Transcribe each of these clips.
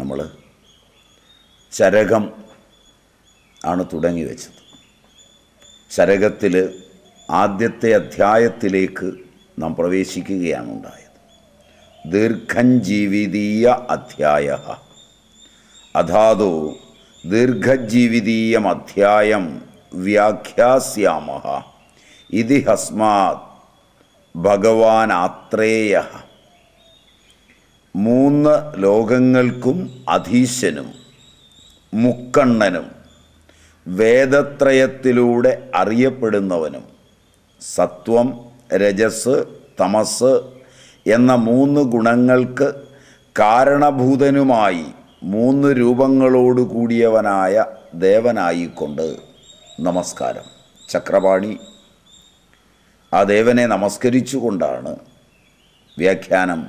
നമ്മൾ ചരകം ആണ് തുടങ്ങി വെച്ചത് ചരകത്തിൽ ആദ്യത്തെ അധ്യായത്തിലേക്ക് നാം പ്രവേശിക്കുകയാണ് ഉണ്ടായത് ദീർഘജീവിതീയ അധ്യായ അധാതു ദീർഘജീവിതീയം അധ്യായം വ്യാഖ്യാസ്യാമ ഇതി ഭഗവാൻ ആത്രേയ മൂന്ന് ലോകങ്ങൾക്കും അധീശനും മുക്കണ്ണനും വേദത്രയത്തിലൂടെ അറിയപ്പെടുന്നവനും സത്വം രജസ് തമസ് എന്ന മൂന്ന് ഗുണങ്ങൾക്ക് കാരണഭൂതനുമായി മൂന്ന് രൂപങ്ങളോട് കൂടിയവനായ ദേവനായിക്കൊണ്ട് നമസ്കാരം ചക്രപാണി ആ ദേവനെ നമസ്കരിച്ചുകൊണ്ടാണ് വ്യാഖ്യാനം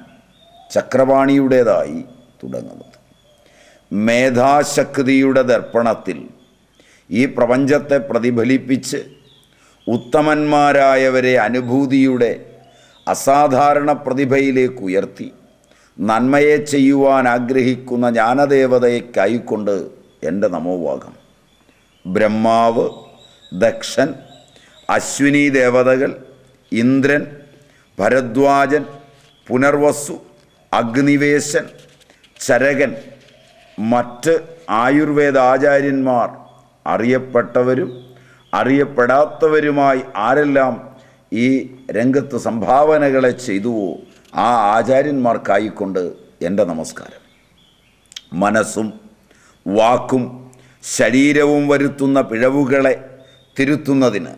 ചക്രപാണിയുടേതായി തുടങ്ങുന്നത് മേധാശക്തിയുടെ ദർപ്പണത്തിൽ ഈ പ്രപഞ്ചത്തെ പ്രതിഫലിപ്പിച്ച് ഉത്തമന്മാരായവരെ അനുഭൂതിയുടെ അസാധാരണ പ്രതിഭയിലേക്ക് ഉയർത്തി നന്മയെ ചെയ്യുവാൻ ആഗ്രഹിക്കുന്ന ജ്ഞാനദേവതയെ കൈക്കൊണ്ട് എൻ്റെ നമോവാകം ബ്രഹ്മാവ് ദക്ഷൻ അശ്വിനി ദേവതകൾ ഇന്ദ്രൻ ഭരദ്വാജൻ പുനർവസു അഗ്നിവേശൻ ചരകൻ മറ്റ് ആയുർവേദ ആചാര്യന്മാർ അറിയപ്പെട്ടവരും അറിയപ്പെടാത്തവരുമായി ആരെല്ലാം ഈ രംഗത്ത് സംഭാവനകളെ ചെയ്തുവോ ആ ആചാര്യന്മാർക്കായിക്കൊണ്ട് എൻ്റെ നമസ്കാരം മനസ്സും വാക്കും ശരീരവും വരുത്തുന്ന പിഴവുകളെ തിരുത്തുന്നതിന്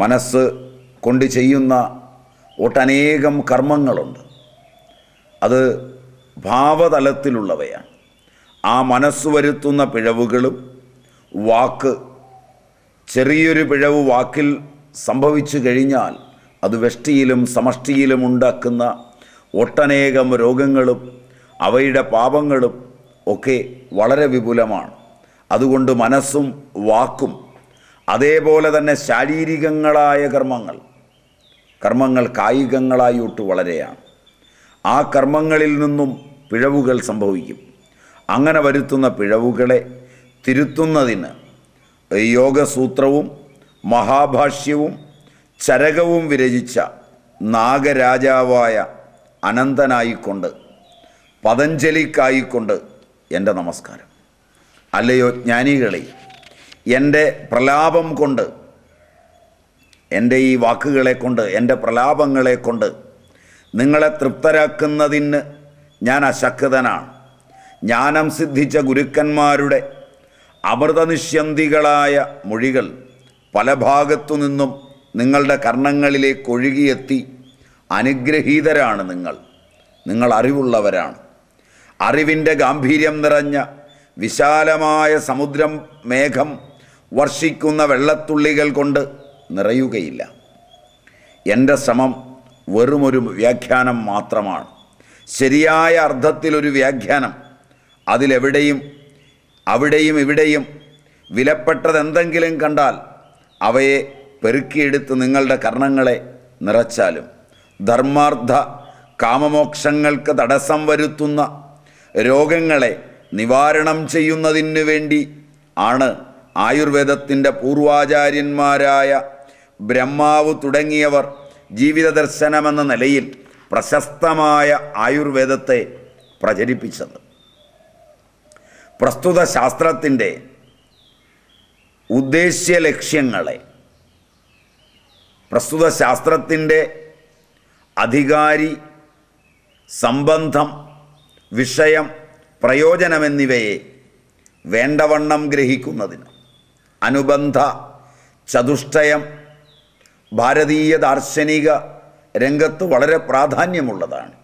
മനസ്സ് കൊണ്ട് ചെയ്യുന്ന ഒട്ടനേകം കർമ്മങ്ങളുണ്ട് അത് ഭാവതലത്തിലുള്ളവയാണ് ആ മനസ്സ് വരുത്തുന്ന പിഴവുകളും വാക്ക് ചെറിയൊരു പിഴവ് വാക്കിൽ സംഭവിച്ചു കഴിഞ്ഞാൽ അത് വെഷ്ടിയിലും സമഷ്ടിയിലും ഉണ്ടാക്കുന്ന ഒട്ടനേകം രോഗങ്ങളും അവയുടെ പാപങ്ങളും ഒക്കെ വളരെ വിപുലമാണ് അതുകൊണ്ട് മനസ്സും വാക്കും അതേപോലെ തന്നെ ശാരീരികങ്ങളായ കർമ്മങ്ങൾ കർമ്മങ്ങൾ കായികങ്ങളായിട്ട് വളരെയാണ് ആ കർമ്മങ്ങളിൽ നിന്നും പിഴവുകൾ സംഭവിക്കും അങ്ങനെ വരുത്തുന്ന പിഴവുകളെ തിരുത്തുന്നതിന് യോഗസൂത്രവും മഹാഭാഷ്യവും ചരകവും വിരചിച്ച നാഗരാജാവായ അനന്തനായിക്കൊണ്ട് പതഞ്ജലിക്കായിക്കൊണ്ട് എൻ്റെ നമസ്കാരം അല്ലയോ ജ്ഞാനികളെ എൻ്റെ പ്രലാപം കൊണ്ട് എൻ്റെ ഈ വാക്കുകളെ കൊണ്ട് എൻ്റെ പ്രലാപങ്ങളെ കൊണ്ട് നിങ്ങളെ തൃപ്തരാക്കുന്നതിന് ഞാൻ അശക്തനാണ് ജ്ഞാനം സിദ്ധിച്ച ഗുരുക്കന്മാരുടെ അമൃതനിഷ്യന്തികളായ മൊഴികൾ പല ഭാഗത്തു നിന്നും നിങ്ങളുടെ കർണങ്ങളിലേക്ക് ഒഴുകിയെത്തി അനുഗ്രഹീതരാണ് നിങ്ങൾ നിങ്ങൾ അറിവുള്ളവരാണ് അറിവിൻ്റെ ഗാംഭീര്യം നിറഞ്ഞ വിശാലമായ സമുദ്രം മേഘം വർഷിക്കുന്ന വെള്ളത്തുള്ളികൾ കൊണ്ട് നിറയുകയില്ല എൻ്റെ ശ്രമം വെറുമൊരു വ്യാഖ്യാനം മാത്രമാണ് ശരിയായ അർത്ഥത്തിലൊരു വ്യാഖ്യാനം അതിലെവിടെയും അവിടെയും ഇവിടെയും വിലപ്പെട്ടതെന്തെങ്കിലും കണ്ടാൽ അവയെ പെറുക്കിയെടുത്ത് നിങ്ങളുടെ കർണങ്ങളെ നിറച്ചാലും ധർമാർത്ഥ കാമമോക്ഷങ്ങൾക്ക് തടസ്സം വരുത്തുന്ന രോഗങ്ങളെ നിവാരണം ചെയ്യുന്നതിനു വേണ്ടി ആണ് ആയുർവേദത്തിൻ്റെ പൂർവാചാര്യന്മാരായ ബ്രഹ്മാവ് തുടങ്ങിയവർ ജീവിത ദർശനമെന്ന നിലയിൽ പ്രശസ്തമായ ആയുർവേദത്തെ പ്രചരിപ്പിച്ചത് പ്രസ്തുത ശാസ്ത്രത്തിൻ്റെ ഉദ്ദേശ്യ ലക്ഷ്യങ്ങളെ പ്രസ്തുത ശാസ്ത്രത്തിൻ്റെ അധികാരി സംബന്ധം വിഷയം പ്രയോജനമെന്നിവയെ വേണ്ടവണ്ണം ഗ്രഹിക്കുന്നതിന് അനുബന്ധ ചതുഷ്ടയം ഭാരതീയ ദാർശനിക രംഗത്ത് വളരെ പ്രാധാന്യമുള്ളതാണ്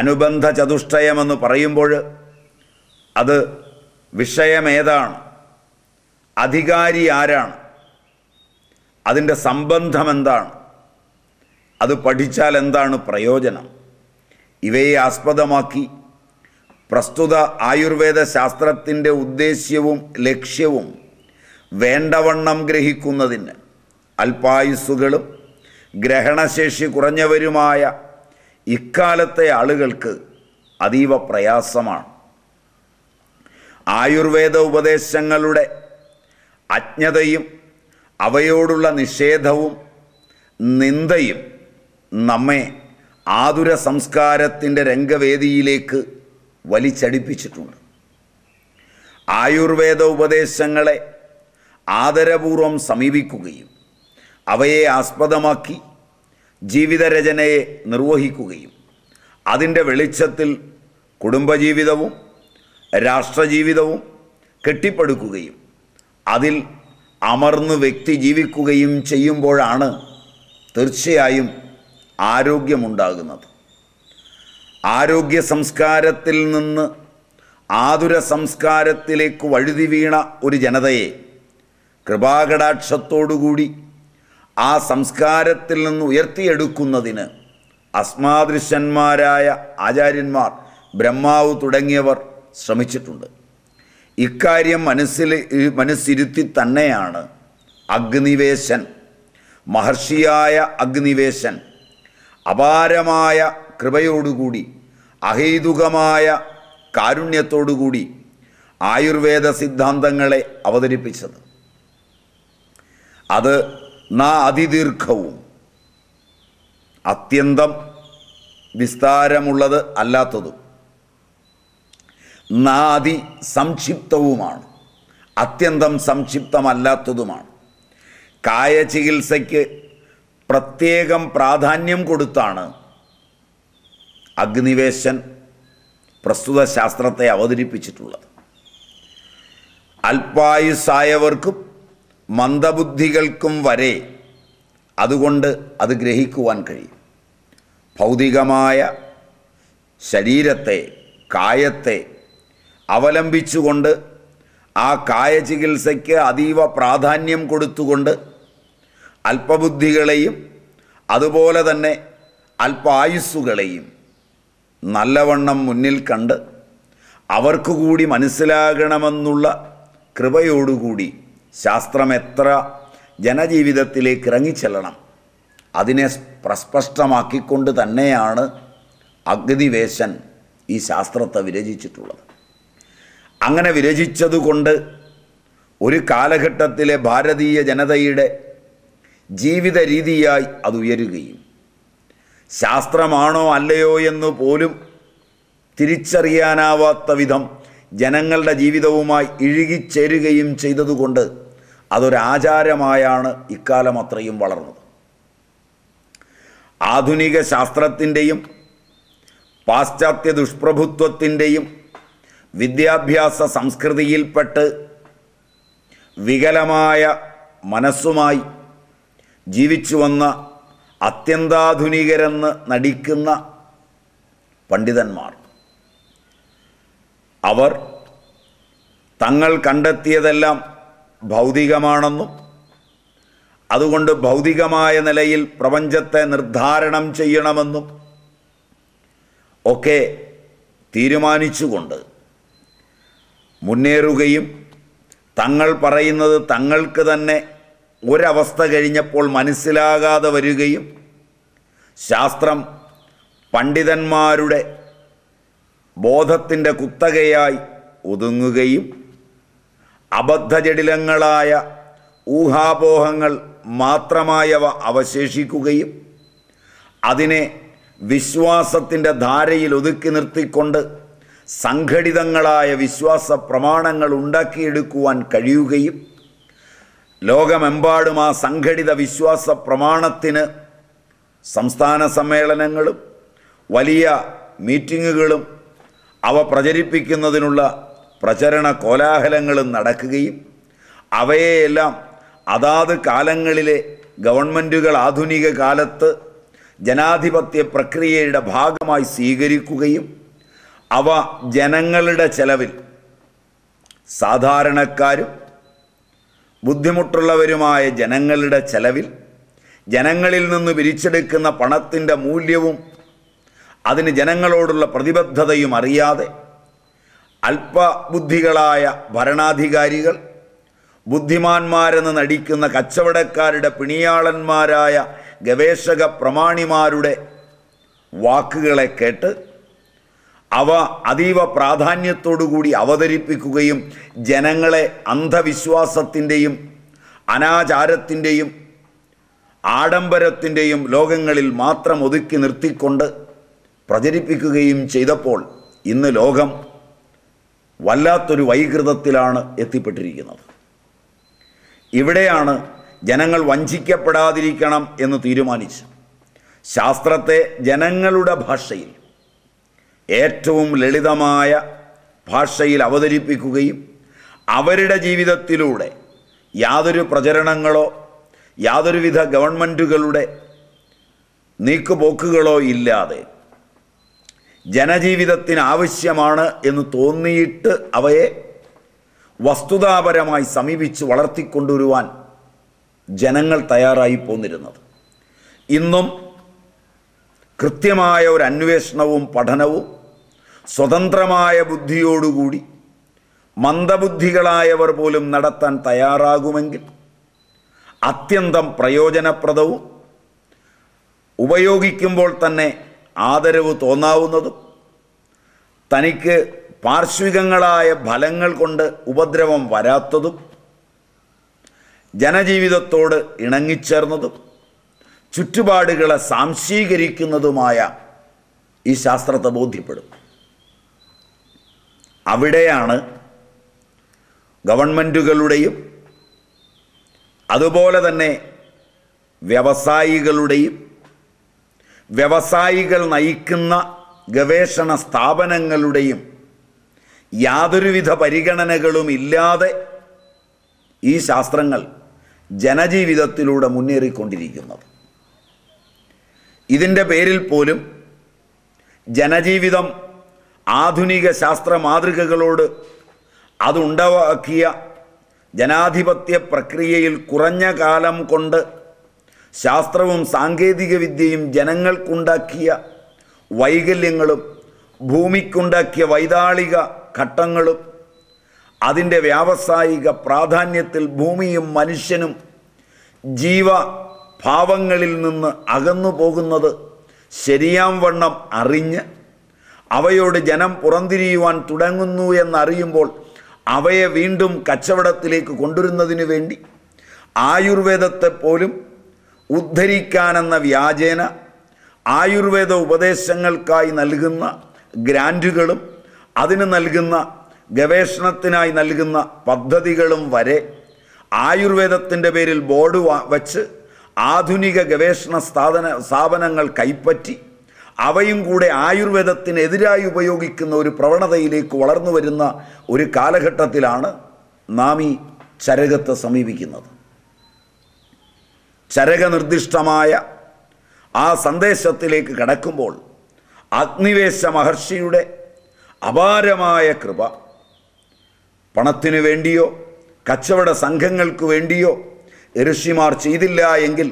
അനുബന്ധ ചതുഷ്ടയമെന്ന് പറയുമ്പോൾ അത് വിഷയമേതാണ് അധികാരി ആരാണ് അതിൻ്റെ സംബന്ധം എന്താണ് അത് പഠിച്ചാൽ എന്താണ് പ്രയോജനം ഇവയെ ആസ്പദമാക്കി പ്രസ്തുത ആയുർവേദ ശാസ്ത്രത്തിൻ്റെ ഉദ്ദേശ്യവും ലക്ഷ്യവും വേണ്ടവണ്ണം ഗ്രഹിക്കുന്നതിന് അൽപായുസുകളും ഗ്രഹണശേഷി കുറഞ്ഞവരുമായ ഇക്കാലത്തെ ആളുകൾക്ക് അതീവ പ്രയാസമാണ് ആയുർവേദ ഉപദേശങ്ങളുടെ അജ്ഞതയും അവയോടുള്ള നിഷേധവും നിന്ദയും നമ്മെ ആതുര സംസ്കാരത്തിൻ്റെ രംഗവേദിയിലേക്ക് വലിച്ചടിപ്പിച്ചിട്ടുണ്ട് ആയുർവേദ ഉപദേശങ്ങളെ ആദരപൂർവം സമീപിക്കുകയും അവയെ ആസ്പദമാക്കി ജീവിതരചനയെ നിർവഹിക്കുകയും അതിൻ്റെ വെളിച്ചത്തിൽ കുടുംബജീവിതവും രാഷ്ട്രജീവിതവും കെട്ടിപ്പടുക്കുകയും അതിൽ അമർന്ന് വ്യക്തി ജീവിക്കുകയും ചെയ്യുമ്പോഴാണ് തീർച്ചയായും ആരോഗ്യമുണ്ടാകുന്നത് ആരോഗ്യ സംസ്കാരത്തിൽ നിന്ന് ആതുര സംസ്കാരത്തിലേക്ക് വഴുതി വീണ ഒരു ജനതയെ കൃപാകടാക്ഷത്തോടുകൂടി ആ സംസ്കാരത്തിൽ നിന്ന് ഉയർത്തിയെടുക്കുന്നതിന് അസ്മാദൃശ്യന്മാരായ ആചാര്യന്മാർ ബ്രഹ്മാവ് തുടങ്ങിയവർ ശ്രമിച്ചിട്ടുണ്ട് ഇക്കാര്യം മനസ്സിൽ മനസ്സിരുത്തി തന്നെയാണ് അഗ്നിവേശൻ മഹർഷിയായ അഗ്നിവേശൻ അപാരമായ കൃപയോടുകൂടി അഹൈതുകമായ കാരുണ്യത്തോടുകൂടി ആയുർവേദ സിദ്ധാന്തങ്ങളെ അവതരിപ്പിച്ചത് അത് നാ അതിദീർഘവും അത്യന്തം വിസ്താരമുള്ളത് അല്ലാത്തതും നാദി സംക്ഷിപ്തവുമാണ് അത്യന്തം സംക്ഷിപ്തമല്ലാത്തതുമാണ് ചികിത്സയ്ക്ക് പ്രത്യേകം പ്രാധാന്യം കൊടുത്താണ് അഗ്നിവേശൻ പ്രസ്തുത ശാസ്ത്രത്തെ അവതരിപ്പിച്ചിട്ടുള്ളത് അല്പായുസ്സായവർക്കും മന്ദബുദ്ധികൾക്കും വരെ അതുകൊണ്ട് അത് ഗ്രഹിക്കുവാൻ കഴിയും ഭൗതികമായ ശരീരത്തെ കായത്തെ അവലംബിച്ചുകൊണ്ട് ആ ചികിത്സയ്ക്ക് അതീവ പ്രാധാന്യം കൊടുത്തുകൊണ്ട് അല്പബുദ്ധികളെയും അതുപോലെ തന്നെ അല്പായുസ്സുകളെയും നല്ലവണ്ണം മുന്നിൽ കണ്ട് അവർക്ക് കൂടി മനസ്സിലാകണമെന്നുള്ള കൃപയോടുകൂടി ശാസ്ത്രം എത്ര ജനജീവിതത്തിലേക്ക് ഇറങ്ങിച്ചെല്ലണം അതിനെ പ്രസ്പഷ്ടമാക്കിക്കൊണ്ട് തന്നെയാണ് അഗ്നിവേശൻ ഈ ശാസ്ത്രത്തെ വിരചിച്ചിട്ടുള്ളത് അങ്ങനെ വിരചിച്ചതുകൊണ്ട് ഒരു കാലഘട്ടത്തിലെ ഭാരതീയ ജനതയുടെ ജീവിത രീതിയായി അത് ഉയരുകയും ശാസ്ത്രമാണോ അല്ലയോ എന്ന് പോലും തിരിച്ചറിയാനാവാത്ത വിധം ജനങ്ങളുടെ ജീവിതവുമായി ഇഴുകിച്ചേരുകയും ചെയ്തതുകൊണ്ട് അതൊരാചാരമായാണ് ഇക്കാലം അത്രയും വളർന്നത് ആധുനിക ശാസ്ത്രത്തിൻ്റെയും പാശ്ചാത്യ ദുഷ്പ്രഭുത്വത്തിൻ്റെയും വിദ്യാഭ്യാസ സംസ്കൃതിയിൽപ്പെട്ട് വികലമായ മനസ്സുമായി ജീവിച്ചു വന്ന അത്യന്താധുനികരെന്ന് നടിക്കുന്ന പണ്ഡിതന്മാർ അവർ തങ്ങൾ കണ്ടെത്തിയതെല്ലാം ഭൗതികമാണെന്നും അതുകൊണ്ട് ഭൗതികമായ നിലയിൽ പ്രപഞ്ചത്തെ നിർദ്ധാരണം ചെയ്യണമെന്നും ഒക്കെ തീരുമാനിച്ചുകൊണ്ട് മുന്നേറുകയും തങ്ങൾ പറയുന്നത് തങ്ങൾക്ക് തന്നെ ഒരവസ്ഥ കഴിഞ്ഞപ്പോൾ മനസ്സിലാകാതെ വരികയും ശാസ്ത്രം പണ്ഡിതന്മാരുടെ ബോധത്തിൻ്റെ കുത്തകയായി ഒതുങ്ങുകയും അബദ്ധജടിലങ്ങളായ ഊഹാപോഹങ്ങൾ മാത്രമായവ അവശേഷിക്കുകയും അതിനെ വിശ്വാസത്തിൻ്റെ ധാരയിൽ ഒതുക്കി നിർത്തിക്കൊണ്ട് സംഘടിതങ്ങളായ വിശ്വാസ പ്രമാണങ്ങൾ ഉണ്ടാക്കിയെടുക്കുവാൻ കഴിയുകയും ലോകമെമ്പാടും ആ സംഘടിത വിശ്വാസ പ്രമാണത്തിന് സംസ്ഥാന സമ്മേളനങ്ങളും വലിയ മീറ്റിങ്ങുകളും അവ പ്രചരിപ്പിക്കുന്നതിനുള്ള പ്രചരണ കോലാഹലങ്ങളും നടക്കുകയും അവയെയെല്ലാം അതാത് കാലങ്ങളിലെ ഗവൺമെൻറ്റുകൾ ആധുനിക കാലത്ത് ജനാധിപത്യ പ്രക്രിയയുടെ ഭാഗമായി സ്വീകരിക്കുകയും അവ ജനങ്ങളുടെ ചെലവിൽ സാധാരണക്കാരും ബുദ്ധിമുട്ടുള്ളവരുമായ ജനങ്ങളുടെ ചെലവിൽ ജനങ്ങളിൽ നിന്ന് പിരിച്ചെടുക്കുന്ന പണത്തിൻ്റെ മൂല്യവും അതിന് ജനങ്ങളോടുള്ള പ്രതിബദ്ധതയും അറിയാതെ അല്പബുദ്ധികളായ ഭരണാധികാരികൾ ബുദ്ധിമാന്മാരെന്ന് നടിക്കുന്ന കച്ചവടക്കാരുടെ പിണിയാളന്മാരായ ഗവേഷക പ്രമാണിമാരുടെ വാക്കുകളെ കേട്ട് അവ അതീവ പ്രാധാന്യത്തോടുകൂടി അവതരിപ്പിക്കുകയും ജനങ്ങളെ അന്ധവിശ്വാസത്തിൻ്റെയും അനാചാരത്തിൻ്റെയും ആഡംബരത്തിൻ്റെയും ലോകങ്ങളിൽ മാത്രം ഒതുക്കി നിർത്തിക്കൊണ്ട് പ്രചരിപ്പിക്കുകയും ചെയ്തപ്പോൾ ഇന്ന് ലോകം വല്ലാത്തൊരു വൈകൃതത്തിലാണ് എത്തിപ്പെട്ടിരിക്കുന്നത് ഇവിടെയാണ് ജനങ്ങൾ വഞ്ചിക്കപ്പെടാതിരിക്കണം എന്ന് തീരുമാനിച്ച് ശാസ്ത്രത്തെ ജനങ്ങളുടെ ഭാഷയിൽ ഏറ്റവും ലളിതമായ ഭാഷയിൽ അവതരിപ്പിക്കുകയും അവരുടെ ജീവിതത്തിലൂടെ യാതൊരു പ്രചരണങ്ങളോ യാതൊരുവിധ ഗവൺമെൻറ്റുകളുടെ നീക്കുപോക്കുകളോ ഇല്ലാതെ ജനജീവിതത്തിന് ആവശ്യമാണ് എന്ന് തോന്നിയിട്ട് അവയെ വസ്തുതാപരമായി സമീപിച്ച് വളർത്തിക്കൊണ്ടുവരുവാൻ ജനങ്ങൾ തയ്യാറായി പോന്നിരുന്നത് ഇന്നും കൃത്യമായ ഒരു അന്വേഷണവും പഠനവും സ്വതന്ത്രമായ ബുദ്ധിയോടുകൂടി മന്ദബുദ്ധികളായവർ പോലും നടത്താൻ തയ്യാറാകുമെങ്കിൽ അത്യന്തം പ്രയോജനപ്രദവും ഉപയോഗിക്കുമ്പോൾ തന്നെ ആദരവ് തോന്നാവുന്നതും തനിക്ക് പാർശ്വികങ്ങളായ ഫലങ്ങൾ കൊണ്ട് ഉപദ്രവം വരാത്തതും ജനജീവിതത്തോട് ഇണങ്ങിച്ചേർന്നതും ചുറ്റുപാടുകളെ സാംശീകരിക്കുന്നതുമായ ഈ ശാസ്ത്രത്തെ ബോധ്യപ്പെടും അവിടെയാണ് ഗവൺമെൻറ്റുകളുടെയും അതുപോലെ തന്നെ വ്യവസായികളുടെയും വ്യവസായികൾ നയിക്കുന്ന ഗവേഷണ സ്ഥാപനങ്ങളുടെയും യാതൊരുവിധ പരിഗണനകളും ഇല്ലാതെ ഈ ശാസ്ത്രങ്ങൾ ജനജീവിതത്തിലൂടെ മുന്നേറിക്കൊണ്ടിരിക്കുന്നത് ഇതിൻ്റെ പേരിൽ പോലും ജനജീവിതം ആധുനിക ശാസ്ത്ര മാതൃകകളോട് അതുണ്ടാക്കിയ ജനാധിപത്യ പ്രക്രിയയിൽ കുറഞ്ഞ കാലം കൊണ്ട് ശാസ്ത്രവും സാങ്കേതിക വിദ്യയും ജനങ്ങൾക്കുണ്ടാക്കിയ വൈകല്യങ്ങളും ഭൂമിക്കുണ്ടാക്കിയ വൈതാളിക ഘട്ടങ്ങളും അതിൻ്റെ വ്യാവസായിക പ്രാധാന്യത്തിൽ ഭൂമിയും മനുഷ്യനും ജീവ ഭാവങ്ങളിൽ നിന്ന് അകന്നു പോകുന്നത് ശരിയാം വണ്ണം അറിഞ്ഞ് അവയോട് ജനം പുറന്തിരിയുവാൻ തുടങ്ങുന്നു എന്നറിയുമ്പോൾ അവയെ വീണ്ടും കച്ചവടത്തിലേക്ക് കൊണ്ടുവരുന്നതിന് വേണ്ടി ആയുർവേദത്തെ പോലും ഉദ്ധരിക്കാനെന്ന വ്യാജേന ആയുർവേദ ഉപദേശങ്ങൾക്കായി നൽകുന്ന ഗ്രാൻറ്റുകളും അതിന് നൽകുന്ന ഗവേഷണത്തിനായി നൽകുന്ന പദ്ധതികളും വരെ ആയുർവേദത്തിൻ്റെ പേരിൽ ബോർഡ് വച്ച് ആധുനിക ഗവേഷണ സ്ഥാപന സ്ഥാപനങ്ങൾ കൈപ്പറ്റി അവയും കൂടെ ആയുർവേദത്തിനെതിരായി ഉപയോഗിക്കുന്ന ഒരു പ്രവണതയിലേക്ക് വളർന്നു വരുന്ന ഒരു കാലഘട്ടത്തിലാണ് നാം ഈ ചരകത്തെ സമീപിക്കുന്നത് ചരകനിർദ്ദിഷ്ടമായ ആ സന്ദേശത്തിലേക്ക് കടക്കുമ്പോൾ അഗ്നിവേശ മഹർഷിയുടെ അപാരമായ കൃപ പണത്തിനു വേണ്ടിയോ കച്ചവട സംഘങ്ങൾക്ക് വേണ്ടിയോ ഋഷിമാർ ചെയ്തില്ല എങ്കിൽ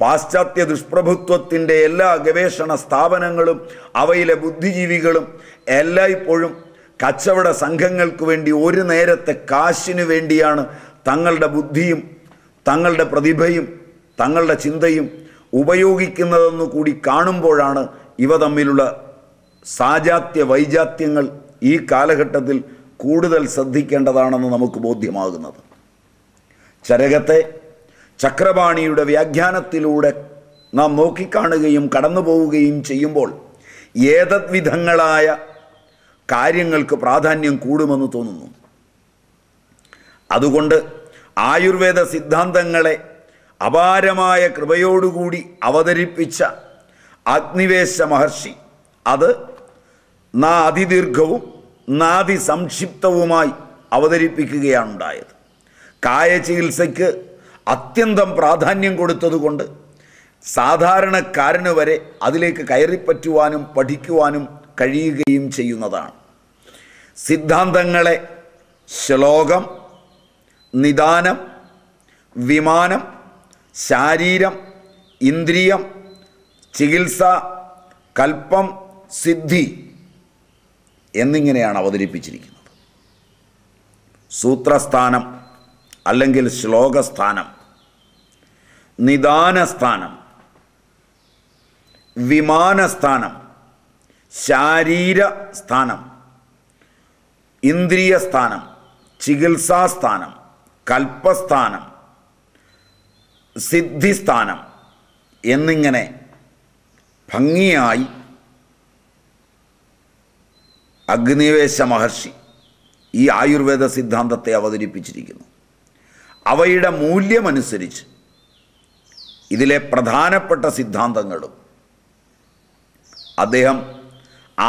പാശ്ചാത്യ ദുഷ്പ്രഭുത്വത്തിൻ്റെ എല്ലാ ഗവേഷണ സ്ഥാപനങ്ങളും അവയിലെ ബുദ്ധിജീവികളും എല്ലായ്പ്പോഴും കച്ചവട സംഘങ്ങൾക്ക് വേണ്ടി ഒരു നേരത്തെ കാശിനു വേണ്ടിയാണ് തങ്ങളുടെ ബുദ്ധിയും തങ്ങളുടെ പ്രതിഭയും തങ്ങളുടെ ചിന്തയും ഉപയോഗിക്കുന്നതെന്ന് കൂടി കാണുമ്പോഴാണ് ഇവ തമ്മിലുള്ള സാജാത്യ വൈജാത്യങ്ങൾ ഈ കാലഘട്ടത്തിൽ കൂടുതൽ ശ്രദ്ധിക്കേണ്ടതാണെന്ന് നമുക്ക് ബോധ്യമാകുന്നത് ചരകത്തെ ചക്രപാണിയുടെ വ്യാഖ്യാനത്തിലൂടെ നാം നോക്കിക്കാണുകയും കടന്നു പോവുകയും ചെയ്യുമ്പോൾ ഏതദ്വിധങ്ങളായ കാര്യങ്ങൾക്ക് പ്രാധാന്യം കൂടുമെന്ന് തോന്നുന്നു അതുകൊണ്ട് ആയുർവേദ സിദ്ധാന്തങ്ങളെ അപാരമായ കൃപയോടുകൂടി അവതരിപ്പിച്ച അഗ്നിവേശ മഹർഷി അത് നാ അതിദീർഘവും നാദി സംക്ഷിപ്തവുമായി അവതരിപ്പിക്കുകയാണുണ്ടായത് കായ ചികിത്സയ്ക്ക് അത്യന്തം പ്രാധാന്യം കൊടുത്തതുകൊണ്ട് സാധാരണക്കാരന് വരെ അതിലേക്ക് കയറിപ്പറ്റുവാനും പഠിക്കുവാനും കഴിയുകയും ചെയ്യുന്നതാണ് സിദ്ധാന്തങ്ങളെ ശ്ലോകം നിദാനം വിമാനം ശാരീരം ഇന്ദ്രിയം ചികിത്സ കൽപ്പം സിദ്ധി എന്നിങ്ങനെയാണ് അവതരിപ്പിച്ചിരിക്കുന്നത് സൂത്രസ്ഥാനം അല്ലെങ്കിൽ ശ്ലോകസ്ഥാനം നിദാനസ്ഥാനം വിമാനസ്ഥാനം ശാരീരസ്ഥാനം ഇന്ദ്രിയസ്ഥാനം ചികിത്സാസ്ഥാനം കൽപ്പസ്ഥാനം സിദ്ധിസ്ഥാനം എന്നിങ്ങനെ ഭംഗിയായി അഗ്നിവേശ മഹർഷി ഈ ആയുർവേദ സിദ്ധാന്തത്തെ അവതരിപ്പിച്ചിരിക്കുന്നു അവയുടെ മൂല്യമനുസരിച്ച് ഇതിലെ പ്രധാനപ്പെട്ട സിദ്ധാന്തങ്ങളും അദ്ദേഹം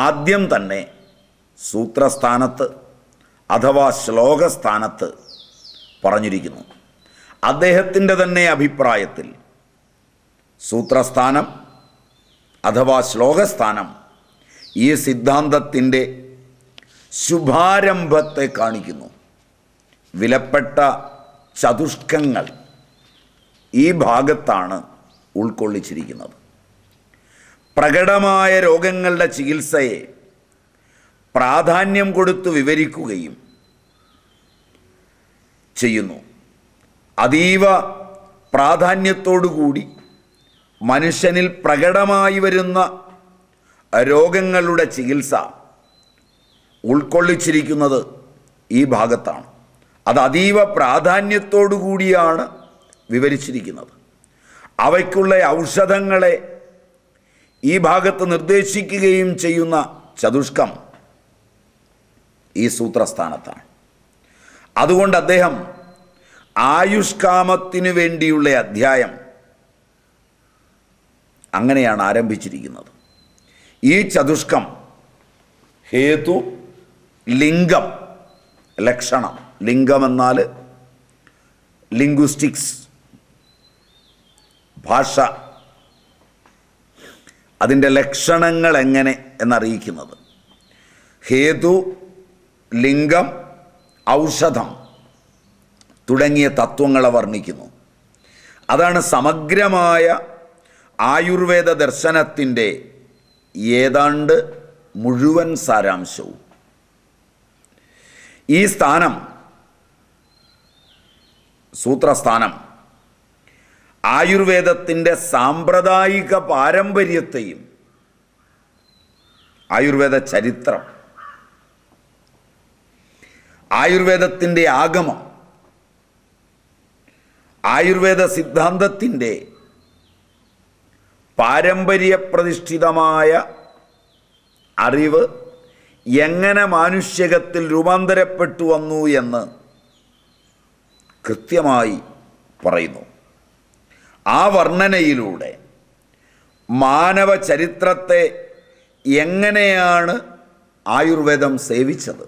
ആദ്യം തന്നെ സൂത്രസ്ഥാനത്ത് അഥവാ ശ്ലോകസ്ഥാനത്ത് പറഞ്ഞിരിക്കുന്നു അദ്ദേഹത്തിൻ്റെ തന്നെ അഭിപ്രായത്തിൽ സൂത്രസ്ഥാനം അഥവാ ശ്ലോകസ്ഥാനം ഈ സിദ്ധാന്തത്തിൻ്റെ ശുഭാരംഭത്തെ കാണിക്കുന്നു വിലപ്പെട്ട ചതുഷ്കങ്ങൾ ഈ ഭാഗത്താണ് ഉൾക്കൊള്ളിച്ചിരിക്കുന്നത് പ്രകടമായ രോഗങ്ങളുടെ ചികിത്സയെ പ്രാധാന്യം കൊടുത്തു വിവരിക്കുകയും ചെയ്യുന്നു അതീവ പ്രാധാന്യത്തോടുകൂടി മനുഷ്യനിൽ പ്രകടമായി വരുന്ന രോഗങ്ങളുടെ ചികിത്സ ഉൾക്കൊള്ളിച്ചിരിക്കുന്നത് ഈ ഭാഗത്താണ് അത് അതീവ പ്രാധാന്യത്തോടുകൂടിയാണ് വിവരിച്ചിരിക്കുന്നത് അവയ്ക്കുള്ള ഔഷധങ്ങളെ ഈ ഭാഗത്ത് നിർദ്ദേശിക്കുകയും ചെയ്യുന്ന ചതുഷ്കം ഈ സൂത്രസ്ഥാനത്താണ് അതുകൊണ്ട് അദ്ദേഹം ആയുഷ്കാമത്തിനു വേണ്ടിയുള്ള അധ്യായം അങ്ങനെയാണ് ആരംഭിച്ചിരിക്കുന്നത് ഈ ചതുഷ്കം ഹേതു ലിംഗം ലക്ഷണം ലിംഗമെന്നാൽ ലിംഗ്വിസ്റ്റിക്സ് ഭാഷ അതിൻ്റെ ലക്ഷണങ്ങൾ എങ്ങനെ എന്നറിയിക്കുന്നത് ഹേതു ലിംഗം ഔഷധം തുടങ്ങിയ തത്വങ്ങളെ വർണ്ണിക്കുന്നു അതാണ് സമഗ്രമായ ആയുർവേദ ദർശനത്തിൻ്റെ ഏതാണ്ട് മുഴുവൻ സാരാംശവും ഈ സ്ഥാനം സൂത്രസ്ഥാനം ആയുർവേദത്തിൻ്റെ സാമ്പ്രദായിക പാരമ്പര്യത്തെയും ആയുർവേദ ചരിത്രം ആയുർവേദത്തിൻ്റെ ആഗമം ആയുർവേദ സിദ്ധാന്തത്തിൻ്റെ പാരമ്പര്യപ്രതിഷ്ഠിതമായ അറിവ് എങ്ങനെ മാനുഷ്യകത്തിൽ രൂപാന്തരപ്പെട്ടു വന്നു എന്ന് കൃത്യമായി പറയുന്നു ആ വർണ്ണനയിലൂടെ മാനവ ചരിത്രത്തെ എങ്ങനെയാണ് ആയുർവേദം സേവിച്ചത്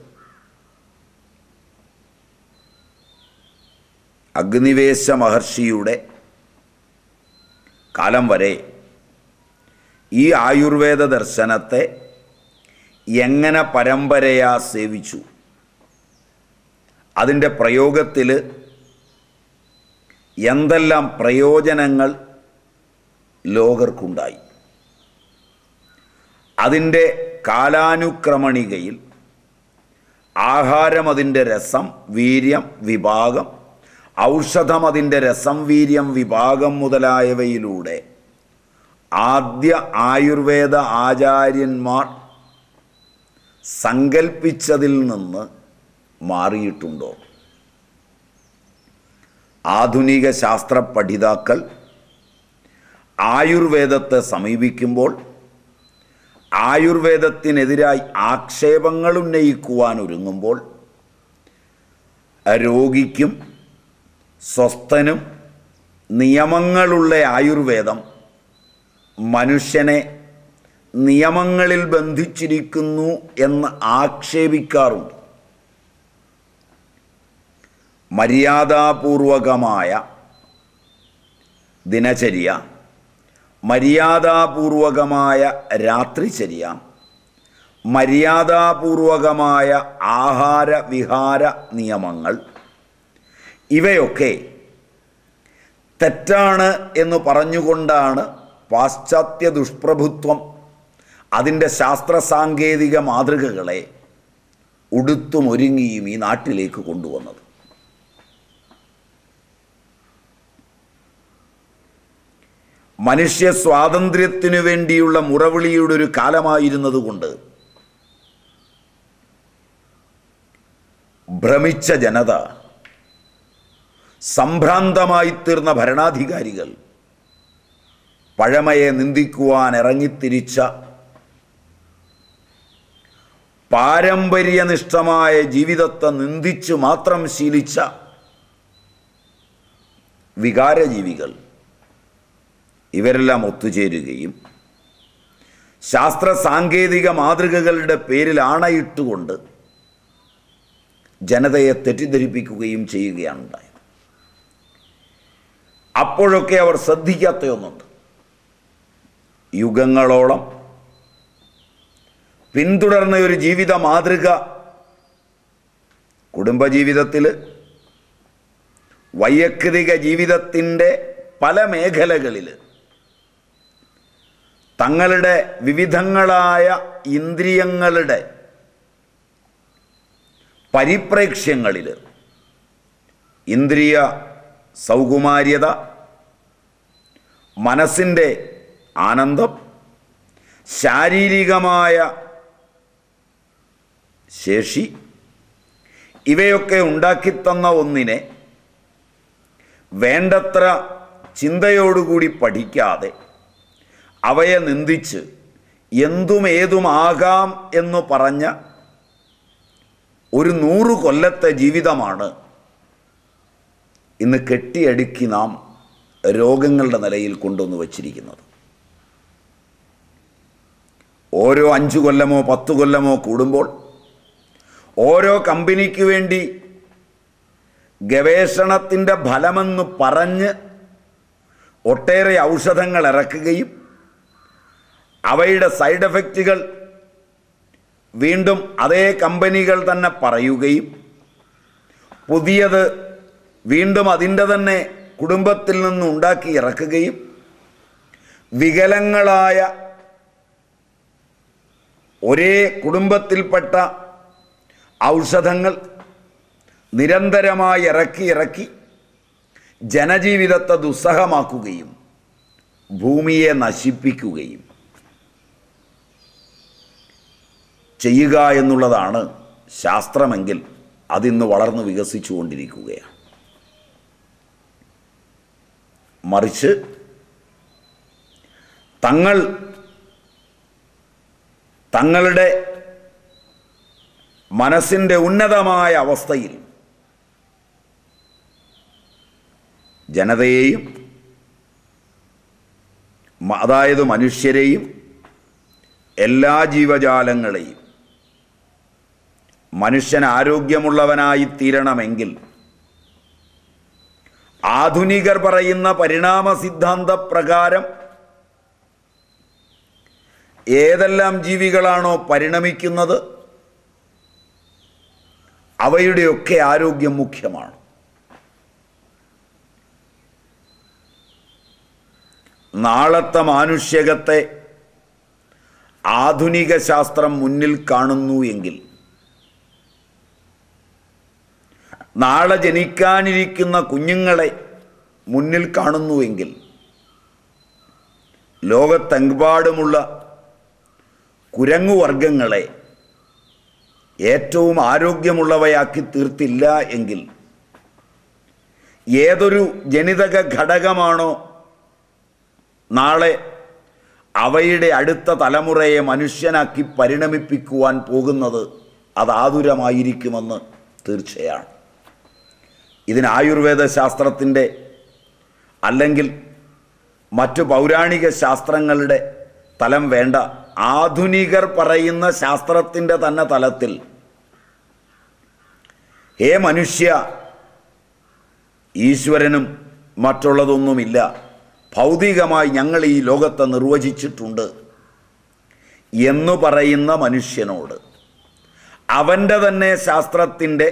അഗ്നിവേശ മഹർഷിയുടെ കാലം വരെ ഈ ആയുർവേദ ദർശനത്തെ എങ്ങനെ പരമ്പരയാ സേവിച്ചു അതിൻ്റെ പ്രയോഗത്തിൽ എന്തെല്ലാം പ്രയോജനങ്ങൾ ലോകർക്കുണ്ടായി അതിൻ്റെ കാലാനുക്രമണികയിൽ ആഹാരം അതിൻ്റെ രസം വീര്യം വിഭാഗം ഔഷധം അതിൻ്റെ രസം വീര്യം വിഭാഗം മുതലായവയിലൂടെ ആദ്യ ആയുർവേദ ആചാര്യന്മാർ സങ്കൽപ്പിച്ചതിൽ നിന്ന് മാറിയിട്ടുണ്ടോ ആധുനിക ശാസ്ത്ര പഠിതാക്കൾ ആയുർവേദത്തെ സമീപിക്കുമ്പോൾ ആയുർവേദത്തിനെതിരായി ആക്ഷേപങ്ങൾ ഉന്നയിക്കുവാൻ ഒരുങ്ങുമ്പോൾ രോഗിക്കും സ്വസ്ഥനും നിയമങ്ങളുള്ള ആയുർവേദം മനുഷ്യനെ നിയമങ്ങളിൽ ബന്ധിച്ചിരിക്കുന്നു എന്ന് ആക്ഷേപിക്കാറുണ്ട് മര്യാദാപൂർവകമായ ദിനചര്യ മര്യാദാപൂർവകമായ രാത്രിചര്യ മര്യാദാപൂർവകമായ ആഹാര വിഹാര നിയമങ്ങൾ ഇവയൊക്കെ തെറ്റാണ് എന്ന് പറഞ്ഞുകൊണ്ടാണ് പാശ്ചാത്യ ദുഷ്പ്രഭുത്വം അതിൻ്റെ ശാസ്ത്ര സാങ്കേതിക മാതൃകകളെ ഉടുത്തുമൊരുങ്ങിയും ഈ നാട്ടിലേക്ക് കൊണ്ടുവന്നത് മനുഷ്യ സ്വാതന്ത്ര്യത്തിനു വേണ്ടിയുള്ള മുറവിളിയുടെ ഒരു കാലമായിരുന്നതുകൊണ്ട് ഭ്രമിച്ച ജനത സംഭ്രാന്തമായി തീർന്ന ഭരണാധികാരികൾ പഴമയെ നിന്ദിക്കുവാൻ ഇറങ്ങിത്തിരിച്ച പാരമ്പര്യനിഷ്ഠമായ ജീവിതത്തെ നിന്ദിച്ച് മാത്രം ശീലിച്ച വികാരജീവികൾ ഇവരെല്ലാം ഒത്തുചേരുകയും ശാസ്ത്ര സാങ്കേതിക മാതൃകകളുടെ പേരിൽ ആണയിട്ടുകൊണ്ട് ജനതയെ തെറ്റിദ്ധരിപ്പിക്കുകയും ചെയ്യുകയാണ് അപ്പോഴൊക്കെ അവർ ശ്രദ്ധിക്കാത്ത ഒന്നുണ്ട് യുഗങ്ങളോളം പിന്തുടർന്ന ഒരു ജീവിത മാതൃക കുടുംബജീവിതത്തിൽ വൈയക്തിക ജീവിതത്തിൻ്റെ പല മേഖലകളിൽ തങ്ങളുടെ വിവിധങ്ങളായ ഇന്ദ്രിയങ്ങളുടെ പരിപ്രേക്ഷ്യങ്ങളിൽ ഇന്ദ്രിയ സൗകുമാര്യത മനസ്സിൻ്റെ ആനന്ദം ശാരീരികമായ ശേഷി ഇവയൊക്കെ ഉണ്ടാക്കിത്തന്ന ഒന്നിനെ വേണ്ടത്ര ചിന്തയോടുകൂടി പഠിക്കാതെ അവയെ നിന്ദിച്ച് എന്തും ഏതുമാകാം എന്ന് പറഞ്ഞ ഒരു നൂറ് കൊല്ലത്തെ ജീവിതമാണ് ഇന്ന് കെട്ടിയടുക്കി നാം രോഗങ്ങളുടെ നിലയിൽ കൊണ്ടുവന്ന് വച്ചിരിക്കുന്നത് ഓരോ അഞ്ചു കൊല്ലമോ പത്ത് കൊല്ലമോ കൂടുമ്പോൾ ഓരോ കമ്പനിക്ക് വേണ്ടി ഗവേഷണത്തിൻ്റെ ഫലമെന്ന് പറഞ്ഞ് ഒട്ടേറെ ഔഷധങ്ങൾ ഇറക്കുകയും അവയുടെ സൈഡ് എഫക്റ്റുകൾ വീണ്ടും അതേ കമ്പനികൾ തന്നെ പറയുകയും പുതിയത് വീണ്ടും അതിൻ്റെ തന്നെ കുടുംബത്തിൽ നിന്നും ഉണ്ടാക്കി ഇറക്കുകയും വികലങ്ങളായ ഒരേ കുടുംബത്തിൽപ്പെട്ട ഔഷധങ്ങൾ നിരന്തരമായി ഇറക്കി ഇറക്കി ജനജീവിതത്തെ ദുസ്സഹമാക്കുകയും ഭൂമിയെ നശിപ്പിക്കുകയും ചെയ്യുക എന്നുള്ളതാണ് ശാസ്ത്രമെങ്കിൽ അതിന്ന് വളർന്നു വികസിച്ചുകൊണ്ടിരിക്കുകയാണ് മറിച്ച് തങ്ങൾ തങ്ങളുടെ മനസ്സിൻ്റെ ഉന്നതമായ അവസ്ഥയിൽ ജനതയെയും അതായത് മനുഷ്യരെയും എല്ലാ ജീവജാലങ്ങളെയും മനുഷ്യൻ ആരോഗ്യമുള്ളവനായി തീരണമെങ്കിൽ ആധുനികർ പറയുന്ന പരിണാമ സിദ്ധാന്ത പ്രകാരം ഏതെല്ലാം ജീവികളാണോ പരിണമിക്കുന്നത് അവയുടെയൊക്കെ ആരോഗ്യം മുഖ്യമാണ് നാളത്തെ മാനുഷ്യകത്തെ ആധുനിക ശാസ്ത്രം മുന്നിൽ കാണുന്നു എങ്കിൽ നാളെ ജനിക്കാനിരിക്കുന്ന കുഞ്ഞുങ്ങളെ മുന്നിൽ കാണുന്നുവെങ്കിൽ ലോകത്തെമ്പാടുമുള്ള കുരങ്ങുവർഗങ്ങളെ ഏറ്റവും ആരോഗ്യമുള്ളവയാക്കി തീർത്തില്ല എങ്കിൽ ഏതൊരു ജനിതക ഘടകമാണോ നാളെ അവയുടെ അടുത്ത തലമുറയെ മനുഷ്യനാക്കി പരിണമിപ്പിക്കുവാൻ പോകുന്നത് അത് തീർച്ചയാണ് ഇതിന് ആയുർവേദ ശാസ്ത്രത്തിൻ്റെ അല്ലെങ്കിൽ മറ്റു പൗരാണിക ശാസ്ത്രങ്ങളുടെ തലം വേണ്ട ആധുനികർ പറയുന്ന ശാസ്ത്രത്തിൻ്റെ തന്നെ തലത്തിൽ ഹേ മനുഷ്യ ഈശ്വരനും മറ്റുള്ളതൊന്നുമില്ല ഭൗതികമായി ഞങ്ങൾ ഈ ലോകത്തെ നിർവചിച്ചിട്ടുണ്ട് എന്നു പറയുന്ന മനുഷ്യനോട് അവൻ്റെ തന്നെ ശാസ്ത്രത്തിൻ്റെ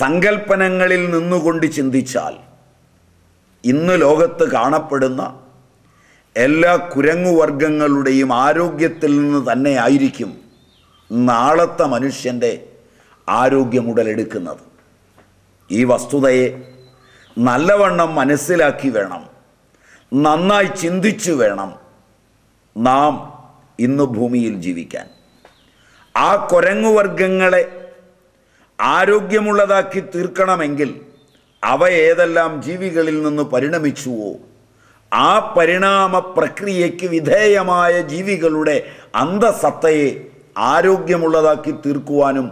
സങ്കല്പനങ്ങളിൽ നിന്നുകൊണ്ട് ചിന്തിച്ചാൽ ഇന്ന് ലോകത്ത് കാണപ്പെടുന്ന എല്ലാ കുരങ്ങുവർഗങ്ങളുടെയും ആരോഗ്യത്തിൽ നിന്ന് തന്നെ ആയിരിക്കും നാളത്തെ മനുഷ്യൻ്റെ ആരോഗ്യം ഉടലെടുക്കുന്നത് ഈ വസ്തുതയെ നല്ലവണ്ണം മനസ്സിലാക്കി വേണം നന്നായി ചിന്തിച്ചു വേണം നാം ഇന്ന് ഭൂമിയിൽ ജീവിക്കാൻ ആ കുരങ്ങുവർഗങ്ങളെ ആരോഗ്യമുള്ളതാക്കി തീർക്കണമെങ്കിൽ അവ ഏതെല്ലാം ജീവികളിൽ നിന്ന് പരിണമിച്ചുവോ ആ പരിണാമ പ്രക്രിയയ്ക്ക് വിധേയമായ ജീവികളുടെ അന്തസത്തയെ ആരോഗ്യമുള്ളതാക്കി തീർക്കുവാനും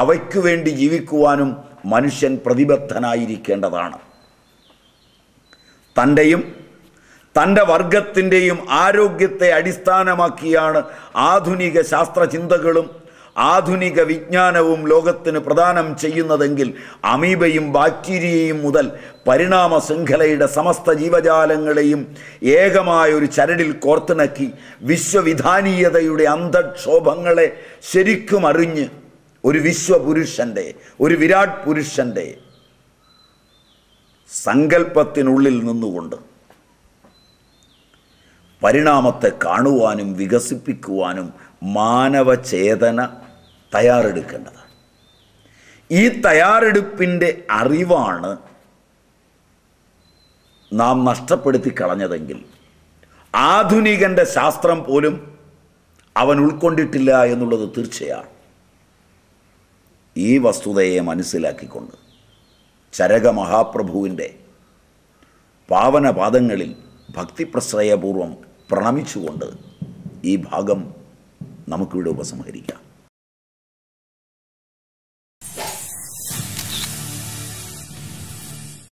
അവയ്ക്കു വേണ്ടി ജീവിക്കുവാനും മനുഷ്യൻ പ്രതിബദ്ധനായിരിക്കേണ്ടതാണ് തൻ്റെയും തൻ്റെ വർഗത്തിൻ്റെയും ആരോഗ്യത്തെ അടിസ്ഥാനമാക്കിയാണ് ആധുനിക ശാസ്ത്രചിന്തകളും ആധുനിക വിജ്ഞാനവും ലോകത്തിന് പ്രദാനം ചെയ്യുന്നതെങ്കിൽ അമീബയും ബാക്ടീരിയയും മുതൽ പരിണാമ ശൃംഖലയുടെ സമസ്ത ജീവജാലങ്ങളെയും ഏകമായ ഒരു ചരടിൽ കോർത്തിണക്കി വിശ്വവിധാനീയതയുടെ അന്തക്ഷോഭങ്ങളെ ശരിക്കും അറിഞ്ഞ് ഒരു വിശ്വപുരുഷൻ്റെ ഒരു വിരാട് പുരുഷൻ്റെ സങ്കല്പത്തിനുള്ളിൽ നിന്നുകൊണ്ട് പരിണാമത്തെ കാണുവാനും വികസിപ്പിക്കുവാനും മാനവചേതന തയ്യാറെടുക്കേണ്ടതാണ് ഈ തയ്യാറെടുപ്പിൻ്റെ അറിവാണ് നാം നഷ്ടപ്പെടുത്തി കളഞ്ഞതെങ്കിൽ ആധുനികൻ്റെ ശാസ്ത്രം പോലും അവൻ ഉൾക്കൊണ്ടിട്ടില്ല എന്നുള്ളത് തീർച്ചയാണ് ഈ വസ്തുതയെ മനസ്സിലാക്കിക്കൊണ്ട് ചരക പാവനപാദങ്ങളിൽ ഭക്തിപ്രശ്രയപൂർവം പ്രണമിച്ചുകൊണ്ട് ഈ ഭാഗം നമുക്കിവിടെ ഉപസംഹരിക്കാം